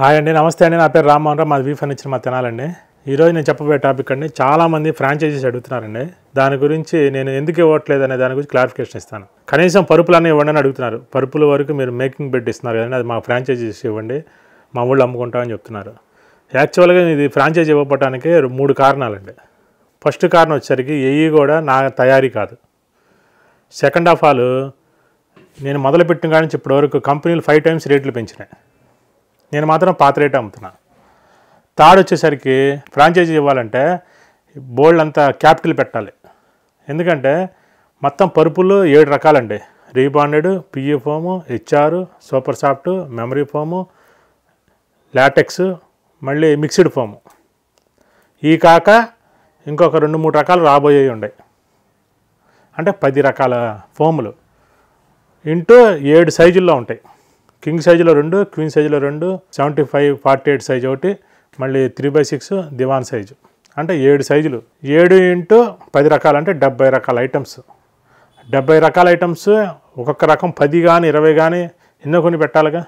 hi అండి నమస్తే అండి నా పేరు రామ్మోహన్ రావు మాది వీ ఫర్నిచర్ మా తినాలండి ఈరోజు నేను చెప్పబోయే టాపిక్ అండి చాలామంది ఫ్రాంచైజీస్ అడుగుతున్నారండి దాని గురించి నేను ఎందుకు ఇవ్వట్లేదు అనే దాని గురించి క్లారిఫికేషన్ ఇస్తాను కనీసం పరుపులన్నీ ఇవ్వండి అని అడుగుతున్నారు పరుపుల వరకు మీరు మేకింగ్ బెడ్ ఇస్తున్నారు కదండి అది మా ఫ్రాంచైజీస్ ఇవ్వండి మా ఊళ్ళో అమ్ముకుంటామని చెప్తున్నారు యాక్చువల్గా ఇది ఫ్రాంచైజీ ఇవ్వటానికి మూడు కారణాలండి ఫస్ట్ కారణం వచ్చేసరికి ఏవి కూడా నా తయారీ కాదు సెకండ్ ఆఫ్ ఆల్ నేను మొదలుపెట్టిన కానీ ఇప్పటివరకు కంపెనీలు ఫైవ్ టైమ్స్ రేట్లు పెంచినాయి నేను మాత్రం పాత రేట్ అమ్ముతున్నా థర్డ్ వచ్చేసరికి ఫ్రాంచైజీ ఇవ్వాలంటే బోల్డ్ అంతా క్యాపిటల్ పెట్టాలి ఎందుకంటే మొత్తం పరుపులు ఏడు రకాలండి rebonded PE foam HR super soft memory foam latex మళ్ళీ మిక్స్డ్ ఫోము ఈ కాక ఇంకొక రెండు మూడు రకాలు రాబోయే ఉండే అంటే పది రకాల ఫోములు ఇంటూ ఏడు సైజుల్లో ఉంటాయి కింగ్ సైజులో రెండు క్వీన్ సైజులో రెండు seventy five forty eight size ఒకటి మళ్ళీ three by six divan size అంటే ఏడు సైజులు ఏడు ఇంటూ పది రకాలు అంటే డెబ్బై రకాల ఐటమ్స్ డెబ్బై రకాల ఐటమ్స్ ఒక్కొక్క రకం పది కానీ ఇరవై కానీ ఎన్నో కొన్ని పెట్టాలిగా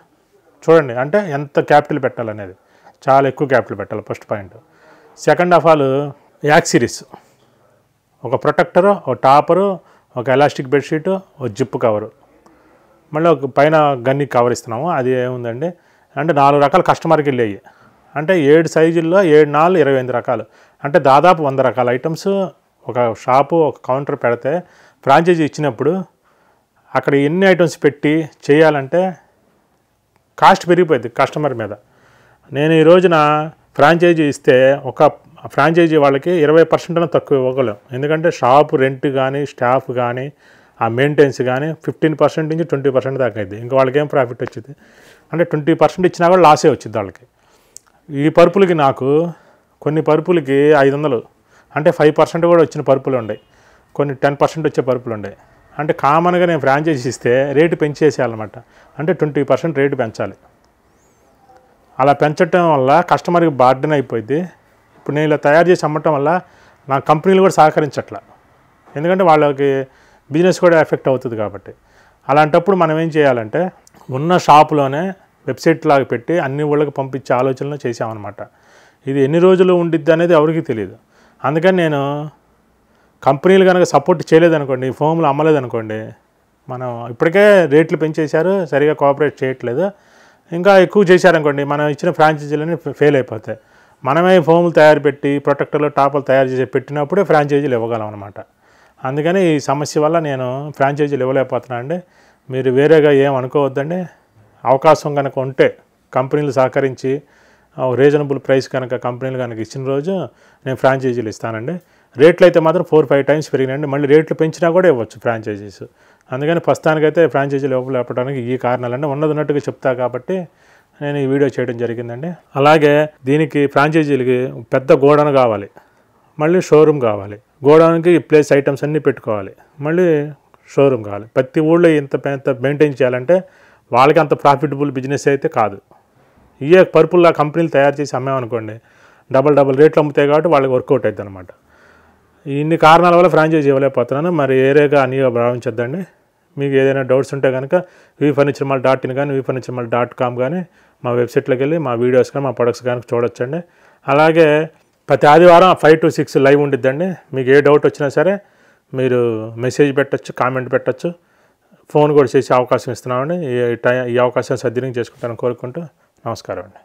చూడండి అంటే ఎంత క్యాపిటల్ పెట్టాలనేది చాలా ఎక్కువ క్యాపిటల్ పెట్టాలి first point second of all accessories ఒక ప్రొటెక్టరు ఒక టాపరు ఒక ఎలాస్టిక్ బెడ్షీటు ఒక జిప్ కవరు మళ్ళీ ఒక పైన గన్ని కవర్ ఇస్తున్నాము అది ఏముందంటే అంటే నాలుగు రకాల కస్టమర్కి వెళ్ళాయి అంటే ఏడు సైజుల్లో ఏడు నాలుగు ఇరవై ఎనిమిది రకాలు అంటే దాదాపు వంద రకాల ఐటమ్స్ ఒక షాపు ఒక కౌంటర్ పెడితే ఫ్రాంచైజీ ఇచ్చినప్పుడు అక్కడ ఎన్ని ఐటమ్స్ పెట్టి చేయాలంటే కాస్ట్ పెరిగిపోయింది కస్టమర్ మీద నేను ఈ రోజున ఫ్రాంచైజీ ఇస్తే ఒక ఫ్రాంచైజీ వాళ్ళకి ఇరవై పర్సెంట్ తక్కువ ఇవ్వగలం ఎందుకంటే షాపు రెంట్ కానీ స్టాఫ్ కానీ ఆ మెయింటెన్స్ కానీ ఫిఫ్టీన్ పర్సెంట్ నుంచి ట్వంటీ పర్సెంట్ దాకా అవుతుంది ఇంకా వాళ్ళకి ఏం ప్రాఫిట్ వచ్చింది అంటే ట్వంటీ పర్సెంట్ ఇచ్చినా కూడా లాసే వచ్చింది వాళ్ళకి ఈ పరుపులకి నాకు కొన్ని పరుపులకి ఐదు వందలు అంటే ఫైవ్ పర్సెంట్ కూడా వచ్చిన పరుపులు ఉన్నాయి కొన్ని టెన్ పర్సెంట్ వచ్చే పరుపులు ఉన్నాయి అంటే కామన్గా నేను ఫ్రాంచైజీ ఇస్తే రేటు పెంచేసేయాలన్నమాట అంటే ట్వంటీ పర్సెంట్ రేటు పెంచాలి అలా పెంచడం వల్ల కస్టమర్కి బార్డెన్ అయిపోయింది ఇప్పుడు నేను ఇలా తయారు చేసి అమ్మటం వల్ల నా కంపెనీలు కూడా సహకరించట్లా ఎందుకంటే వాళ్ళకి బిజినెస్ కూడా ఎఫెక్ట్ అవుతుంది కాబట్టి అలాంటప్పుడు మనం ఏం చేయాలంటే ఉన్న షాపులోనే వెబ్సైట్ లాగా పెట్టి అన్ని ఊళ్ళకి పంపించే ఆలోచనలు చేసామన్నమాట ఇది ఎన్ని రోజులు ఉండిద్ది అనేది ఎవరికి తెలియదు అందుకని నేను కంపెనీలు కనుక సపోర్ట్ చేయలేదనుకోండి అమ్మలేదు అమ్మలేదనుకోండి మనం ఇప్పటికే రేట్లు పెంచేశారు సరిగా కోఆపరేట్ చేయట్లేదు ఇంకా ఎక్కువ చేశారనుకోండి మనం ఇచ్చిన ఫ్రాంచైజీలన్నీ ఫెయిల్ అయిపోతాయి మనమే ఫోములు తయారు పెట్టి ప్రొటెక్టర్లు టాపులు తయారు చేసి పెట్టినప్పుడే ఫ్రాంచైజీలు ఇవ్వగలం అనమాట అందుకని ఈ సమస్య వల్ల నేను ఫ్రాంచైజీలు ఇవ్వలేకపోతున్నా అండి మీరు వేరేగా ఏం అనుకోవద్దండి అవకాశం కనుక ఉంటే కంపెనీలు సహకరించి రీజనబుల్ ప్రైస్ కనుక కంపెనీలు కనుక ఇచ్చిన రోజు నేను ఫ్రాంచైజీలు ఇస్తానండి రేట్లు అయితే మాత్రం ఫోర్ ఫైవ్ టైమ్స్ పెరిగినాయండి మళ్ళీ రేట్లు పెంచినా కూడా ఇవ్వచ్చు ఫ్రాంచైజీస్ అందుకని ప్రస్తుతానికైతే ఫ్రాంచైజీలు ఇవ్వలేకపోవడానికి ఈ కారణాలండి ఉన్నదిన్నట్టుగా చెప్తా కాబట్టి నేను ఈ వీడియో చేయడం జరిగిందండి అలాగే దీనికి ఫ్రాంచైజీలకి పెద్ద గోడను కావాలి మళ్ళీ షోరూమ్ కావాలి గోడౌన్కి ప్లేస్ ఐటమ్స్ అన్నీ పెట్టుకోవాలి మళ్ళీ షోరూమ్ కావాలి ప్రతి ఊళ్ళో ఇంత పెద్ద మెయింటైన్ చేయాలంటే వాళ్ళకి అంత ప్రాఫిటబుల్ బిజినెస్ అయితే కాదు ఇయే పర్పుల్లా కంపెనీలు తయారు చేసి అమ్మామనుకోండి డబల్ డబల్ రేట్లు అమ్ముతాయి కాబట్టి వాళ్ళకి వర్కౌట్ అవుతుంది అనమాట ఇన్ని కారణాల వల్ల ఫ్రాంచైజ్ ఇవ్వలేకపోతున్నాను మరి ఏరేగా అన్నిగా భావించొద్దండి మీకు ఏదైనా డౌట్స్ ఉంటే కనుక V furniture mall dot in కానీ V furniture mall dot com కానీ మా వెబ్సైట్లోకి వెళ్ళి మా వీడియోస్ కానీ మా ప్రొడక్ట్స్ కానీ చూడొచ్చండి అలాగే ప్రతి ఆదివారం ఫైవ్ టు సిక్స్ లైవ్ ఉండిద్దండి మీకు ఏ డౌట్ వచ్చినా సరే మీరు మెసేజ్ పెట్టచ్చు కామెంట్ పెట్టచ్చు ఫోన్ కూడా చేసే అవకాశం ఇస్తున్నామండి ఈ టైం ఈ అవకాశం సద్వినియోగం చేసుకుంటాను కోరుకుంటూ నమస్కారం అండి